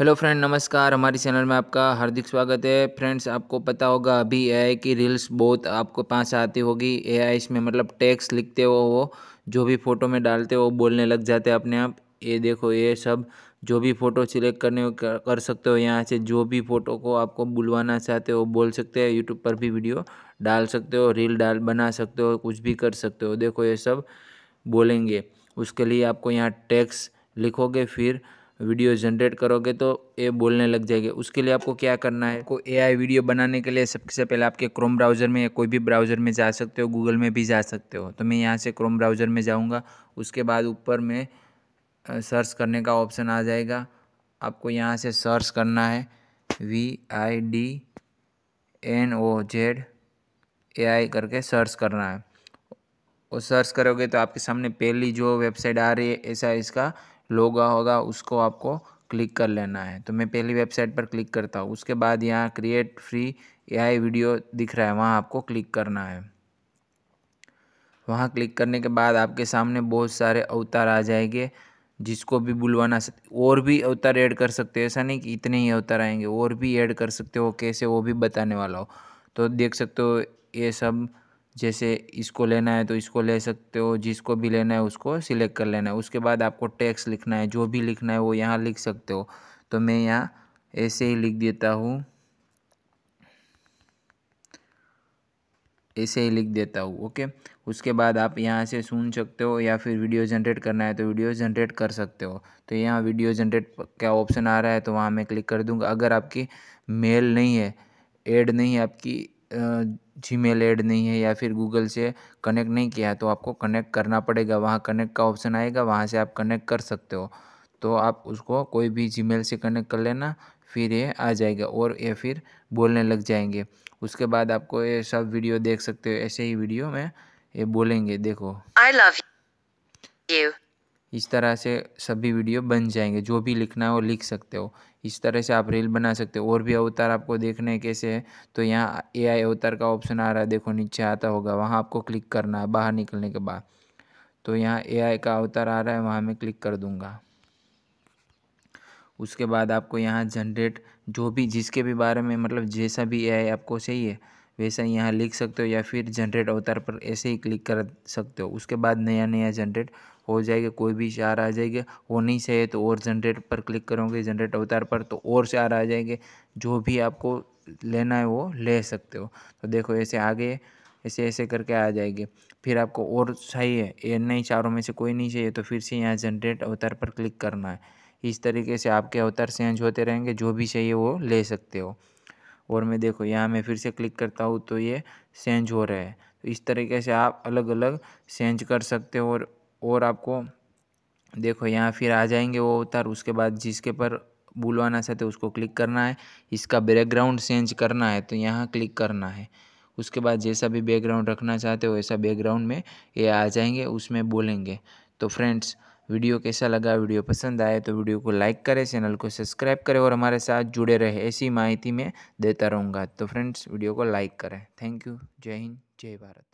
hello friend नमस्कार हमारे channel में आपका हार्दिक स्वागत है फ्रेंड्स आपको पता होगा अभी ए आई की रील्स बहुत आपको पास आती होगी ए आई इसमें मतलब टैक्स लिखते हो वो जो भी फ़ोटो में डालते हो वो बोलने लग जाते हैं अपने आप ये देखो ये सब जो भी फ़ोटो सिलेक्ट करने कर सकते हो यहाँ से जो भी फ़ोटो को आपको बुलवाना चाहते हो बोल सकते हैं यूट्यूब पर भी वीडियो डाल सकते हो रील डाल बना सकते हो कुछ भी कर सकते हो देखो ये सब बोलेंगे उसके लिए आपको यहाँ टैक्स लिखोगे फिर वीडियो जनरेट करोगे तो ये बोलने लग जाएगी उसके लिए आपको क्या करना है आपको एआई वीडियो बनाने के लिए सबसे पहले आपके क्रोम ब्राउज़र में या कोई भी ब्राउज़र में जा सकते हो गूगल में भी जा सकते हो तो मैं यहाँ से क्रोम ब्राउज़र में जाऊँगा उसके बाद ऊपर में सर्च करने का ऑप्शन आ जाएगा आपको यहाँ से सर्च करना है V I D N O Z A I करके सर्च करना है और सर्च करोगे तो आपके सामने पहली जो वेबसाइट आ रही है ऐसा इसका लोगो होगा उसको आपको क्लिक कर लेना है तो मैं पहली वेबसाइट पर क्लिक करता हूँ उसके बाद यहाँ क्रिएट फ्री ए वीडियो दिख रहा है वहाँ आपको क्लिक करना है वहाँ क्लिक करने के बाद आपके सामने बहुत सारे अवतार आ जाएंगे जिसको भी बुलवाना और भी अवतार ऐड कर सकते हो ऐसा नहीं कि इतने ही अवतार आएंगे और भी ऐड कर सकते हो कैसे वो भी बताने वाला हो तो देख सकते हो ये सब जैसे इसको लेना है तो इसको ले सकते हो जिसको भी लेना है उसको सिलेक्ट कर लेना है उसके बाद आपको टैक्स लिखना है जो भी लिखना है वो यहाँ लिख सकते हो तो मैं यहाँ ऐसे ही लिख देता हूँ ऐसे ही लिख देता हूँ ओके उसके बाद आप यहाँ से सुन सकते हो या फिर वीडियो जनरेट करना है तो वीडियो जनरेट कर सकते हो तो यहाँ वीडियो जनरेट का ऑप्शन आ रहा है तो वहाँ मैं क्लिक कर दूँगा अगर आपकी मेल नहीं है एड नहीं है आपकी जी मेल ऐड नहीं है या फिर गूगल से कनेक्ट नहीं किया है तो आपको कनेक्ट करना पड़ेगा वहाँ कनेक्ट का ऑप्शन आएगा वहाँ से आप कनेक्ट कर सकते हो तो आप उसको कोई भी जीमेल से कनेक्ट कर लेना फिर ये आ जाएगा और ये फिर बोलने लग जाएंगे उसके बाद आपको ये सब वीडियो देख सकते हो ऐसे ही वीडियो में ये बोलेंगे देखो आई लव यू इस तरह से सभी वीडियो बन जाएंगे जो भी लिखना है वो लिख सकते हो इस तरह से आप रील बना सकते हो और भी अवतार आपको देखने कैसे है तो यहाँ एआई अवतार का ऑप्शन आ रहा है देखो नीचे आता होगा वहाँ आपको क्लिक करना है बाहर निकलने के बाद तो यहाँ एआई का अवतार आ रहा है वहाँ मैं क्लिक कर दूँगा उसके बाद आपको यहाँ जनरेट जो भी जिसके भी बारे में मतलब जैसा भी आई आपको चाहिए वैसा यहाँ लिख सकते हो या फिर जनरेट अवतार पर ऐसे ही क्लिक कर सकते हो उसके बाद नया नया जनरेट हो जाएगा कोई भी चार आ जाएगा वो नहीं सही है तो और जनरेट पर क्लिक करोगे जनरेट अवतार पर तो और चार आ जाएंगे जो भी आपको लेना है वो ले सकते हो तो देखो ऐसे आगे ऐसे ऐसे करके आ जाएगी फिर आपको और सही है ये नहीं चारों में से कोई नहीं चाहिए तो फिर से यहाँ जनरेट अवतार पर क्लिक करना है इस तरीके से आपके अवतार चेंज होते रहेंगे जो भी चाहिए वो ले सकते हो और मैं देखो यहाँ मैं फिर से क्लिक करता हूँ तो ये चेंज हो रहा है तो इस तरीके से आप अलग अलग चेंज कर सकते हो और और आपको देखो यहाँ फिर आ जाएंगे वो अवतार उसके बाद जिसके पर बुलवाना चाहते उसको क्लिक करना है इसका बैकग्राउंड चेंज करना है तो यहाँ क्लिक करना है उसके बाद जैसा भी बैकग्राउंड रखना चाहते हो वैसा बैकग्राउंड में ये आ जाएंगे उसमें बोलेंगे तो फ्रेंड्स वीडियो कैसा लगा वीडियो पसंद आए तो वीडियो को लाइक करें चैनल को सब्सक्राइब करें और हमारे साथ जुड़े रहे ऐसी माहिती मैं देता रहूँगा तो फ्रेंड्स वीडियो को लाइक करें थैंक यू जय हिंद जय भारत